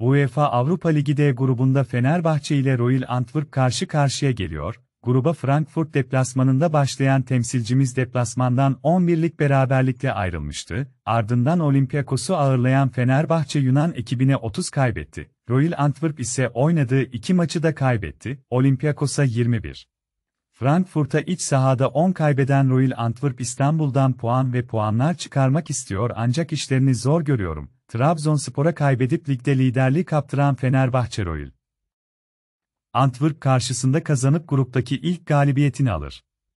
UEFA Avrupa Ligi D grubunda Fenerbahçe ile Royal Antwerp karşı karşıya geliyor. Gruba Frankfurt deplasmanında başlayan temsilcimiz deplasmandan 11'lik beraberlikle ayrılmıştı. Ardından Olympiakos'u ağırlayan Fenerbahçe Yunan ekibine 30 kaybetti. Royal Antwerp ise oynadığı iki maçı da kaybetti. Olympiakos'a 21. Frankfurt'a iç sahada 10 kaybeden Royal Antwerp İstanbul'dan puan ve puanlar çıkarmak istiyor ancak işlerini zor görüyorum. Trabzonspor'a kaybedip ligde liderliği kaptıran Fenerbahçe Royal. Antwerp karşısında kazanıp gruptaki ilk galibiyetini alır.